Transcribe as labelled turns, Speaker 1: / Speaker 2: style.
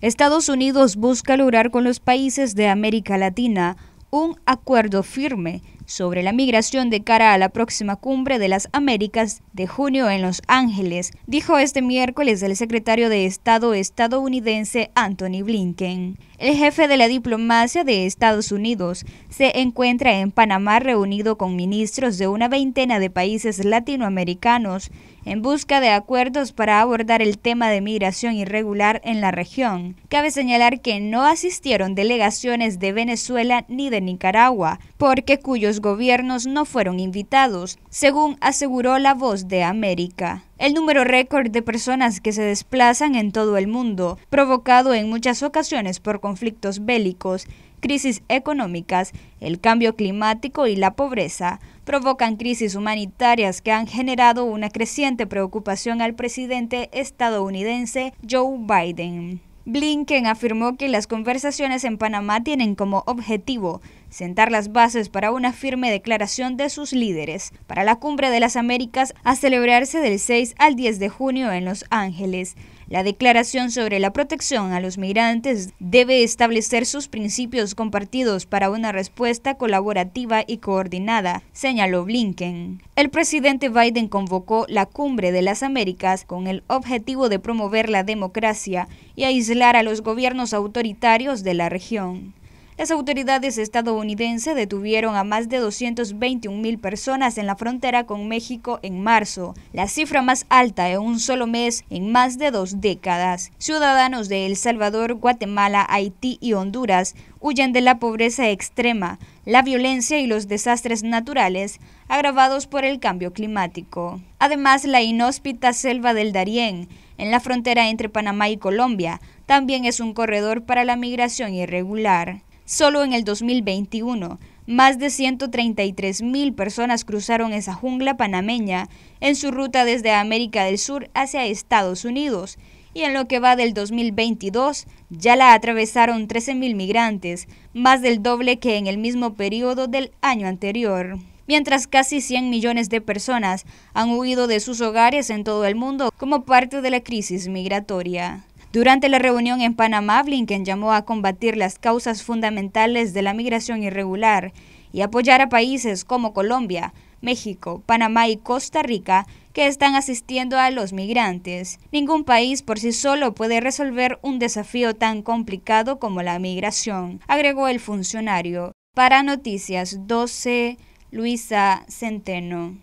Speaker 1: Estados Unidos busca lograr con los países de América Latina un acuerdo firme sobre la migración de cara a la próxima cumbre de las Américas de junio en Los Ángeles, dijo este miércoles el secretario de Estado estadounidense Anthony Blinken. El jefe de la diplomacia de Estados Unidos se encuentra en Panamá reunido con ministros de una veintena de países latinoamericanos en busca de acuerdos para abordar el tema de migración irregular en la región. Cabe señalar que no asistieron delegaciones de Venezuela ni de Nicaragua, porque cuyos gobiernos no fueron invitados, según aseguró la voz de América. El número récord de personas que se desplazan en todo el mundo, provocado en muchas ocasiones por conflictos bélicos, crisis económicas, el cambio climático y la pobreza, provocan crisis humanitarias que han generado una creciente preocupación al presidente estadounidense Joe Biden. Blinken afirmó que las conversaciones en Panamá tienen como objetivo sentar las bases para una firme declaración de sus líderes para la Cumbre de las Américas a celebrarse del 6 al 10 de junio en Los Ángeles. La declaración sobre la protección a los migrantes debe establecer sus principios compartidos para una respuesta colaborativa y coordinada, señaló Blinken. El presidente Biden convocó la Cumbre de las Américas con el objetivo de promover la democracia y aislar a los gobiernos autoritarios de la región. Las autoridades estadounidenses detuvieron a más de 221 mil personas en la frontera con México en marzo, la cifra más alta en un solo mes en más de dos décadas. Ciudadanos de El Salvador, Guatemala, Haití y Honduras huyen de la pobreza extrema, la violencia y los desastres naturales agravados por el cambio climático. Además, la inhóspita selva del Darién, en la frontera entre Panamá y Colombia, también es un corredor para la migración irregular. Solo en el 2021, más de 133 mil personas cruzaron esa jungla panameña en su ruta desde América del Sur hacia Estados Unidos. Y en lo que va del 2022, ya la atravesaron 13.000 migrantes, más del doble que en el mismo periodo del año anterior mientras casi 100 millones de personas han huido de sus hogares en todo el mundo como parte de la crisis migratoria. Durante la reunión en Panamá, Blinken llamó a combatir las causas fundamentales de la migración irregular y apoyar a países como Colombia, México, Panamá y Costa Rica que están asistiendo a los migrantes. Ningún país por sí solo puede resolver un desafío tan complicado como la migración, agregó el funcionario. Para Noticias 12, Luisa Centeno.